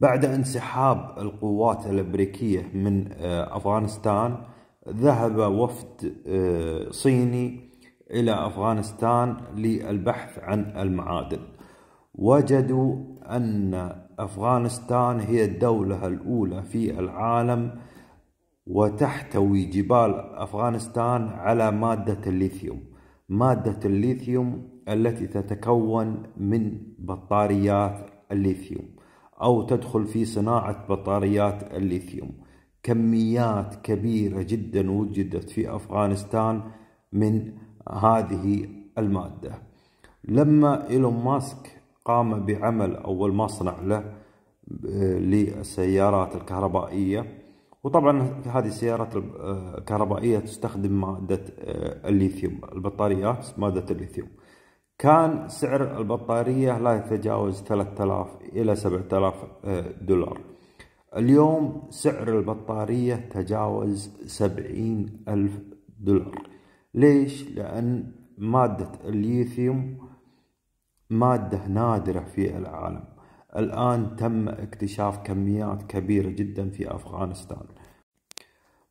بعد انسحاب القوات الأمريكية من آه، أفغانستان ذهب وفد آه، صيني إلى أفغانستان للبحث عن المعادن وجدوا أن أفغانستان هي الدولة الأولى في العالم وتحتوي جبال أفغانستان على مادة الليثيوم مادة الليثيوم التي تتكون من بطاريات الليثيوم أو تدخل في صناعة بطاريات الليثيوم كميات كبيرة جدا وجدت في أفغانستان من هذه المادة لما إيلون ماسك قام بعمل أول مصنع له للسيارات آه، الكهربائية وطبعا هذه السيارات آه، الكهربائية تستخدم مادة آه، الليثيوم البطاريات مادة الليثيوم كان سعر البطارية لا يتجاوز 3000 إلى 7000 آه، دولار اليوم سعر البطارية تجاوز ألف دولار ليش؟ لأن مادة الليثيوم مادة نادرة في العالم الآن تم اكتشاف كميات كبيرة جدا في أفغانستان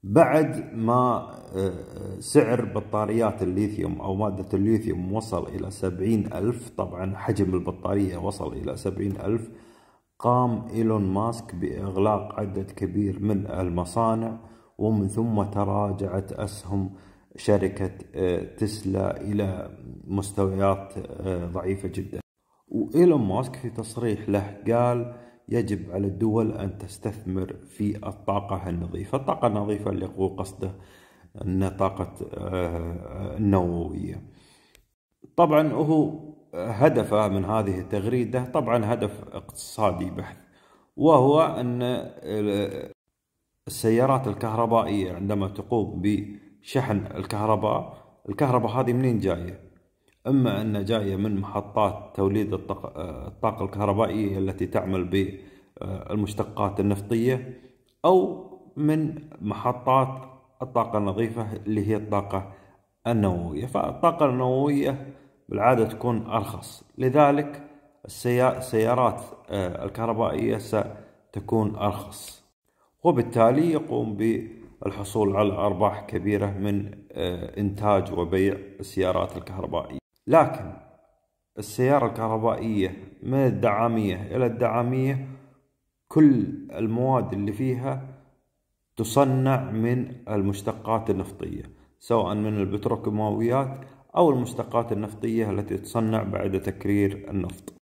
بعد ما آه، آه، سعر بطاريات الليثيوم أو مادة الليثيوم وصل إلى سبعين ألف طبعا حجم البطارية وصل إلى سبعين ألف قام إيلون ماسك بإغلاق عدد كبير من المصانع ومن ثم تراجعت أسهم شركة آه، تسلا إلى مستويات ضعيفة جدا وإيلون ماسك في تصريح له قال يجب على الدول أن تستثمر في الطاقة النظيفة الطاقة النظيفة اللي هو قصده أن طاقة آه، النووية طبعا هو هدفه من هذه التغريدة طبعا هدف اقتصادي بحت وهو أن السيارات الكهربائية عندما تقوم بشحن الكهرباء الكهرباء هذه منين جاية إما أنها جاية من محطات توليد الطاقة الكهربائية التي تعمل بالمشتقات النفطية أو من محطات الطاقة النظيفة اللي هي الطاقة النووية فالطاقة النووية بالعادة تكون أرخص لذلك السيارات آه، الكهربائية ستكون أرخص وبالتالي يقوم بالحصول على أرباح كبيرة من آه، إنتاج وبيع السيارات الكهربائية لكن السيارة الكهربائية من الدعامية إلى الدعامية كل المواد اللي فيها تصنع من المشتقات النفطية سواء من البتروكيماويات أو المشتقات النفطية التي تصنع بعد تكرير النفط